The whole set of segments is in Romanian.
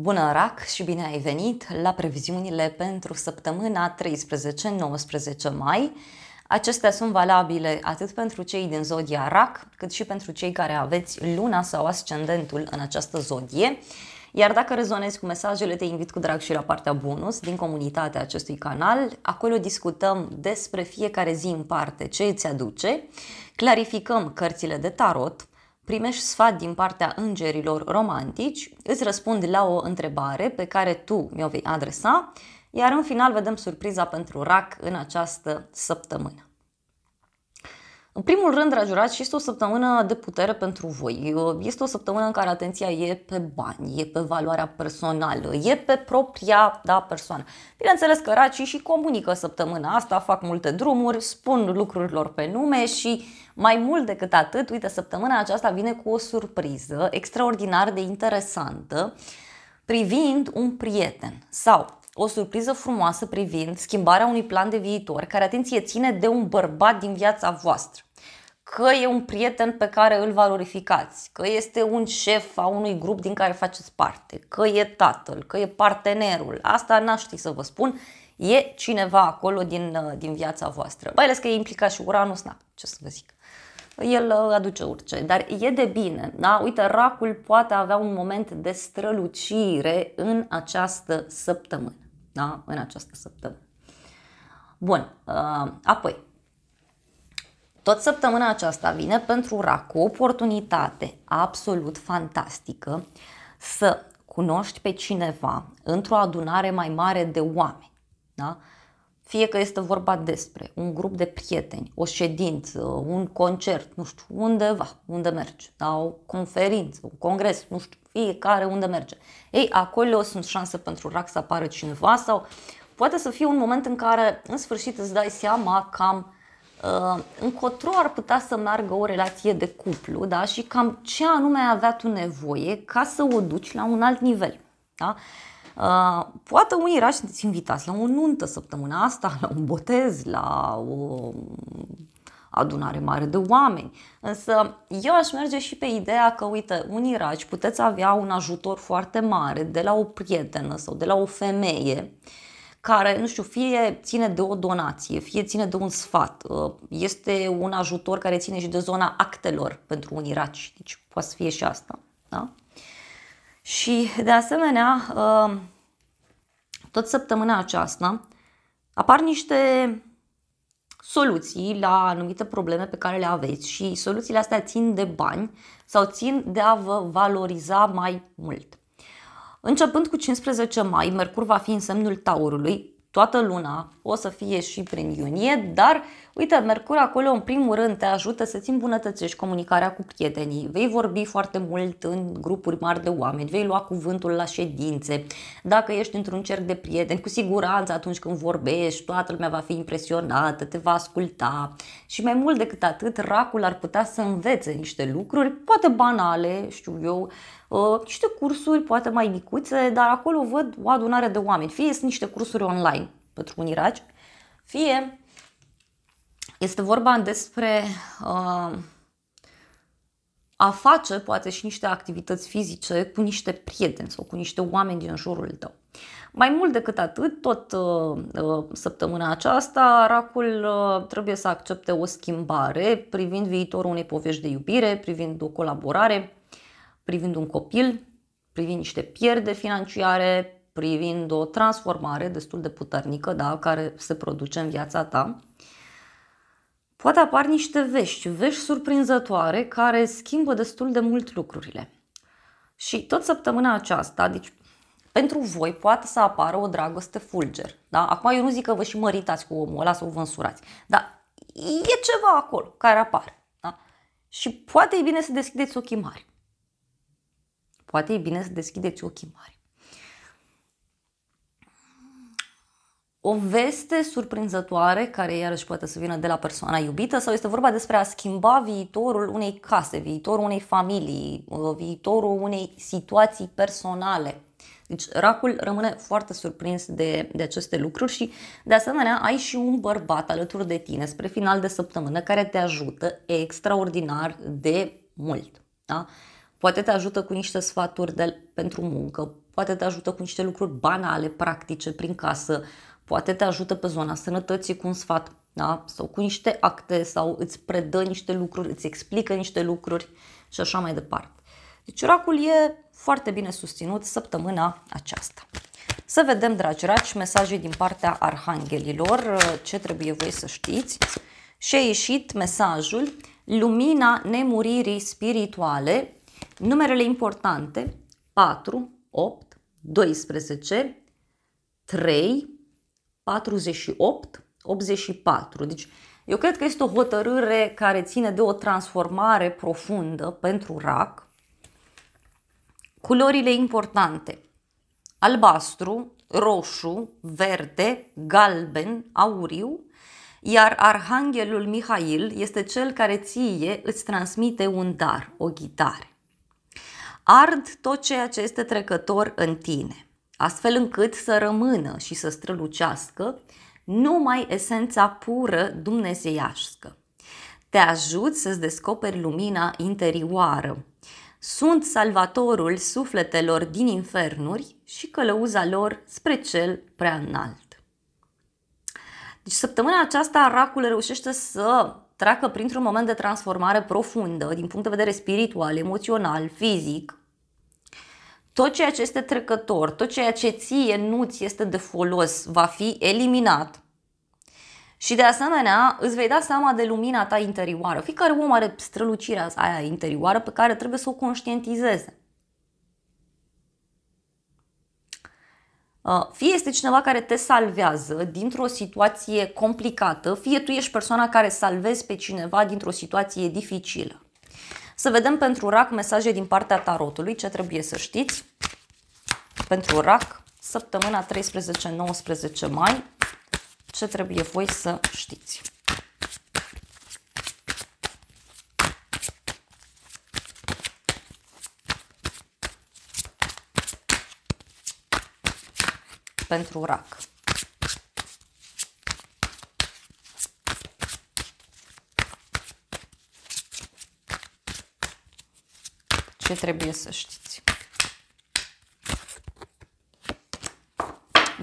Bună, RAC, și bine ai venit la previziunile pentru săptămâna 13-19 mai. Acestea sunt valabile atât pentru cei din zodia RAC, cât și pentru cei care aveți luna sau ascendentul în această zodie. Iar dacă rezonezi cu mesajele, te invit cu drag și la partea bonus din comunitatea acestui canal. Acolo discutăm despre fiecare zi în parte ce îți aduce, clarificăm cărțile de tarot, primești sfat din partea îngerilor romantici, îți răspund la o întrebare pe care tu mi-o vei adresa, iar în final vedem surpriza pentru RAC în această săptămână. În primul rând, dragi jurați, este o săptămână de putere pentru voi. Este o săptămână în care atenția e pe bani, e pe valoarea personală, e pe propria da, persoană. Bineînțeles că racii și comunică săptămâna asta, fac multe drumuri, spun lucrurilor pe nume și mai mult decât atât, uite, săptămâna aceasta vine cu o surpriză extraordinar de interesantă privind un prieten sau o surpriză frumoasă privind schimbarea unui plan de viitor care, atenție, ține de un bărbat din viața voastră că e un prieten pe care îl valorificați, că este un șef a unui grup din care faceți parte, că e tatăl, că e partenerul. Asta n-aș ști să vă spun, e cineva acolo din, uh, din viața voastră. Mai ales că e implicat și Uranus, na, ce să vă zic. El uh, aduce orice, dar e de bine. Da? Uite, racul poate avea un moment de strălucire în această săptămână da? în această săptămână. Bun, uh, apoi, tot săptămâna aceasta vine pentru RAC o oportunitate absolut fantastică să cunoști pe cineva într-o adunare mai mare de oameni. Da? fie că este vorba despre un grup de prieteni, o ședință, un concert, nu știu, undeva, unde mergi, da? o conferință, un congres, nu știu, fiecare unde merge. Ei, acolo sunt șanse pentru rac să apară cineva sau poate să fie un moment în care în sfârșit îți dai seama cam uh, încotro ar putea să meargă o relație de cuplu da? și cam ce anume ai avea tu nevoie ca să o duci la un alt nivel. Da? Uh, Uh, poate unii erași sunteți invitați la o nuntă săptămâna asta, la un botez, la o adunare mare de oameni. Însă eu aș merge și pe ideea că, uite, unii raci puteți avea un ajutor foarte mare de la o prietenă sau de la o femeie care, nu știu, fie ține de o donație, fie ține de un sfat. Uh, este un ajutor care ține și de zona actelor pentru unii raci. Deci poate să fie și asta. Da? Și de asemenea, uh, tot săptămâna aceasta apar niște soluții la anumite probleme pe care le aveți și soluțiile astea țin de bani sau țin de a vă valoriza mai mult. Începând cu 15 mai, Mercur va fi în semnul Taurului, toată luna, o să fie și prin iunie, dar Uite, Mercur acolo în primul rând te ajută să-ți îmbunătățești comunicarea cu prietenii, vei vorbi foarte mult în grupuri mari de oameni, vei lua cuvântul la ședințe, dacă ești într-un cerc de prieteni, cu siguranță atunci când vorbești, toată lumea va fi impresionată, te va asculta și mai mult decât atât, racul ar putea să învețe niște lucruri, poate banale, știu eu, ă, niște cursuri, poate mai micuțe, dar acolo văd o adunare de oameni, fie sunt niște cursuri online pentru unii raci, fie este vorba despre uh, a face poate și niște activități fizice cu niște prieteni sau cu niște oameni din jurul tău. Mai mult decât atât, tot uh, uh săptămâna aceasta, racul uh, trebuie să accepte o schimbare privind viitorul unei povești de iubire, privind o colaborare, privind un copil, privind niște pierde financiare, privind o transformare destul de puternică da, care se produce în viața ta. Uh, Poate apar niște vești, vești surprinzătoare care schimbă destul de mult lucrurile. Și tot săptămâna aceasta, deci pentru voi poate să apară o dragoste fulger. Da? Acum eu nu zic că vă și măritați cu omul ăla sau vă însurați, dar e ceva acolo care apare. Da? Și poate e bine să deschideți ochii mari. Poate e bine să deschideți ochii mari. o veste surprinzătoare care iarăși poate să vină de la persoana iubită sau este vorba despre a schimba viitorul unei case, viitorul unei familii, uh, viitorul unei situații personale. Deci racul rămâne foarte surprins de, de aceste lucruri și de asemenea ai și un bărbat alături de tine spre final de săptămână care te ajută extraordinar de mult. Da? Poate te ajută cu niște sfaturi de, pentru muncă, poate te ajută cu niște lucruri banale, practice prin casă, uh, Poate te ajută pe zona sănătății cu un sfat da? sau cu niște acte sau îți predă niște lucruri, îți explică niște lucruri și așa mai departe. Deci oracul e foarte bine susținut săptămâna aceasta. Să vedem, dragi raci, mesaje din partea arhanghelilor, ce trebuie voi să știți. Și a ieșit mesajul Lumina nemuririi spirituale, numerele importante 4, 8, 12, 3, 48, 84. Deci eu cred că este o hotărâre care ține de o transformare profundă pentru rac. Culorile importante. Albastru, roșu, verde, galben, auriu, iar arhanghelul Mihail este cel care ție îți transmite un dar, o ghitare. Ard tot ceea ce este trecător în tine astfel încât să rămână și să strălucească numai esența pură dumnezeiască. Te ajut să-ți descoperi lumina interioară. Sunt salvatorul sufletelor din infernuri și călăuza lor spre cel prea înalt. Deci săptămâna aceasta racul reușește să treacă printr-un moment de transformare profundă din punct de vedere spiritual, emoțional, fizic, tot ceea ce este trecător, tot ceea ce ție nu ți este de folos va fi eliminat. Și de asemenea îți vei da seama de lumina ta interioară. Fiecare om are strălucirea aia interioară pe care trebuie să o conștientizeze. Uh, fie este cineva care te salvează dintr-o situație complicată, fie tu ești persoana care salvezi pe cineva dintr-o situație dificilă. Să vedem pentru rac mesaje din partea tarotului, ce trebuie să știți. Pentru rac, săptămâna 13-19 mai, ce trebuie voi să știți. pentru rac. ce trebuie să știți.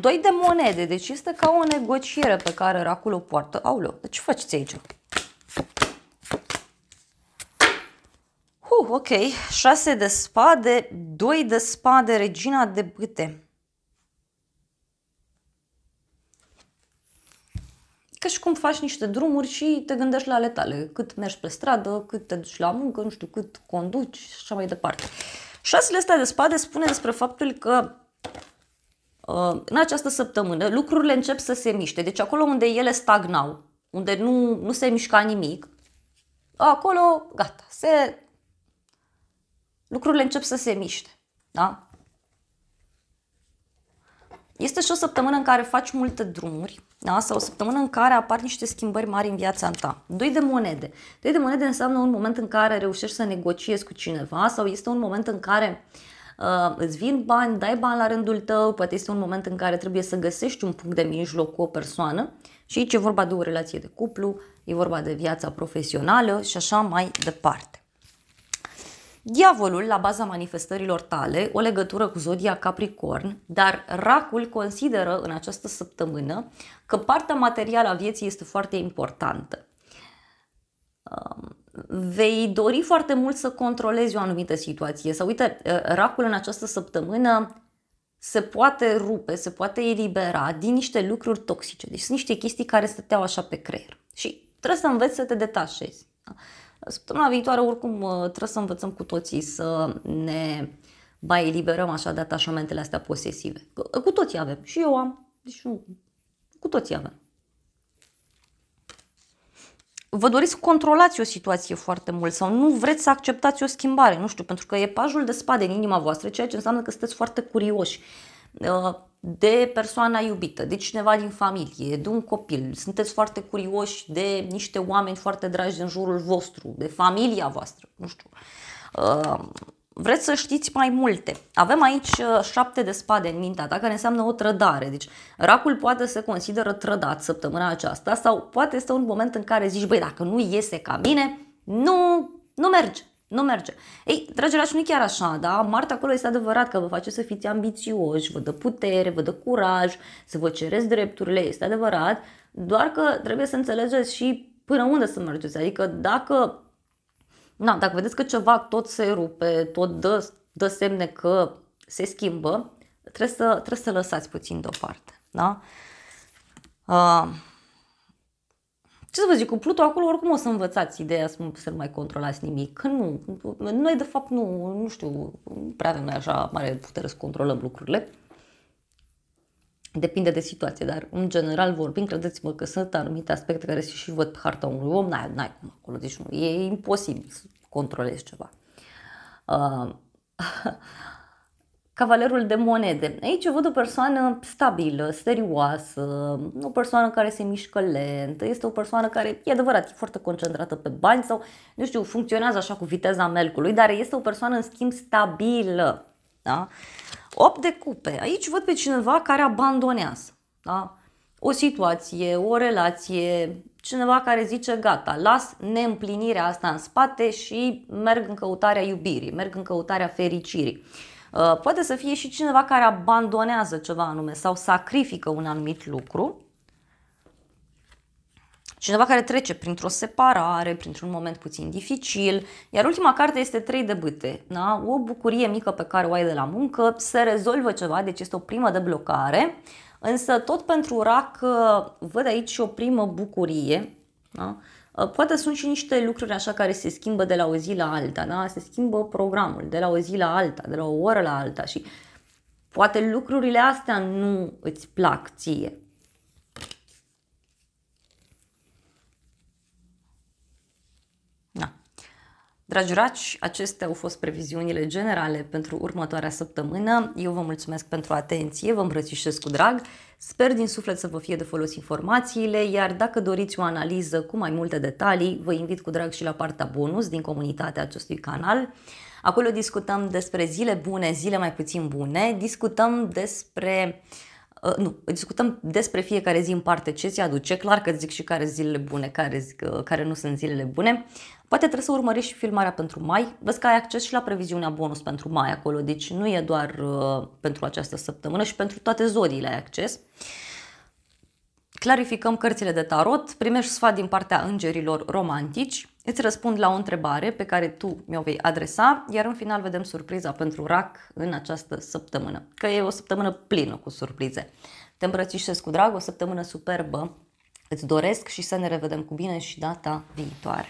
Doi de monede, deci este ca o negociere pe care racul o poartă. Aulă, de deci ce faceți aici? Uh, ok, Șase de spade, doi de spade, regina de bâte. și cum faci niște drumuri și te gândești la ale tale. Cât mergi pe stradă, cât te duci la muncă, nu știu, cât conduci și așa mai departe. Șasele astea de spade spune despre faptul că uh, în această săptămână lucrurile încep să se miște. Deci acolo unde ele stagnau, unde nu, nu se mișca nimic, acolo, gata, se... lucrurile încep să se miște. Da? Este și o săptămână în care faci multe drumuri, da? sau o săptămână în care apar niște schimbări mari în viața ta. Doi de monede. Doi de monede înseamnă un moment în care reușești să negociezi cu cineva sau este un moment în care uh, îți vin bani, dai bani la rândul tău, poate este un moment în care trebuie să găsești un punct de mijloc cu o persoană și aici e vorba de o relație de cuplu, e vorba de viața profesională și așa mai departe. Diavolul, la baza manifestărilor tale, o legătură cu zodia Capricorn, dar racul consideră în această săptămână că partea materială a vieții este foarte importantă. Um, vei dori foarte mult să controlezi o anumită situație. Sau uite, uh, racul în această săptămână se poate rupe, se poate elibera din niște lucruri toxice. Deci sunt niște chestii care stăteau așa pe creier. Și trebuie să înveți să te detașezi. Săptămâna viitoare, oricum, uh, trebuie să învățăm cu toții să ne mai eliberăm așa de atașamentele astea posesive. Cu toții avem. Și eu am. Deci nu. Cu toții avem. Vă doriți să controlați o situație foarte mult sau nu vreți să acceptați o schimbare, nu știu, pentru că e pajul de spade în inima voastră, ceea ce înseamnă că sunteți foarte curioși. Uh, de persoana iubită, de cineva din familie, de un copil. Sunteți foarte curioși de niște oameni foarte dragi din jurul vostru, de familia voastră, nu știu. Uh, vreți să știți mai multe. Avem aici uh, șapte de spade în mintea ta, care înseamnă o trădare. Deci, racul poate se consideră trădat săptămâna aceasta sau poate este un moment în care zici, băi, dacă nu iese ca mine, nu, nu merge. Nu merge. Ei, dragilor, și nu chiar așa, da? Marta acolo este adevărat că vă face să fiți ambițioși, vă dă putere, vă dă curaj, să vă cereți drepturile, este adevărat, doar că trebuie să înțelegeți și până unde să mergeți. Adică dacă, na, dacă vedeți că ceva tot se rupe, tot dă, dă semne că se schimbă, trebuie să, trebuie să lăsați puțin deoparte, da? Uh, ce să vă zic, cu Pluto acolo oricum o să învățați ideea să nu, să mai controlați nimic, că nu, noi de fapt nu, nu știu, prea avem noi așa mare putere să controlăm lucrurile. Depinde de situație, dar în general vorbind, credeți-mă că sunt anumite aspecte care se și văd pe harta unui om, n-ai, n-ai cum acolo, deci nu, e imposibil să controlezi ceva. Uh, Cavalerul de monede. Aici eu văd o persoană stabilă, serioasă, o persoană care se mișcă lent, este o persoană care e adevărat, e foarte concentrată pe bani sau, nu știu, funcționează așa cu viteza melcului, dar este o persoană în schimb stabilă. Da? 8 de cupe. Aici văd pe cineva care abandonează. Da? O situație, o relație, cineva care zice gata, las neîmplinirea asta în spate și merg în căutarea iubirii, merg în căutarea fericirii. Uh, poate să fie și cineva care abandonează ceva anume sau sacrifică un anumit lucru. Cineva care trece printr-o separare, printr-un moment puțin dificil. Iar ultima carte este 3 de bâte. Da? O bucurie mică pe care o ai de la muncă, se rezolvă ceva, deci este o primă de blocare. Însă tot pentru rac uh, văd aici și o primă bucurie. Da? Uh, poate sunt și niște lucruri așa care se schimbă de la o zi la alta, da? se schimbă programul de la o zi la alta, de la o oră la alta și poate lucrurile astea nu îți plac ție. Dragi raci, acestea au fost previziunile generale pentru următoarea săptămână. Eu vă mulțumesc pentru atenție, vă îmbrățișez cu drag. Sper din suflet să vă fie de folos informațiile, iar dacă doriți o analiză cu mai multe detalii, vă invit cu drag și la partea bonus din comunitatea acestui canal. Acolo discutăm despre zile bune, zile mai puțin bune, discutăm despre uh, Uh, nu, discutăm despre fiecare zi în parte ce ți aduce, clar că zic și care zilele bune, care, zic, uh, care nu sunt zilele bune. Poate trebuie să urmărești și filmarea pentru mai, vezi că ai acces și la previziunea bonus pentru mai acolo, deci nu e doar uh, pentru această săptămână și pentru toate zodiile ai acces. Uh, clarificăm cărțile de tarot, primești sfat din partea îngerilor romantici, îți răspund la o întrebare pe care tu mi-o vei adresa, iar în final vedem surpriza pentru RAC în această săptămână, că e o săptămână plină cu surprize. Te îmbrățișez cu drag, o săptămână superbă, îți doresc și să ne revedem cu bine și data viitoare.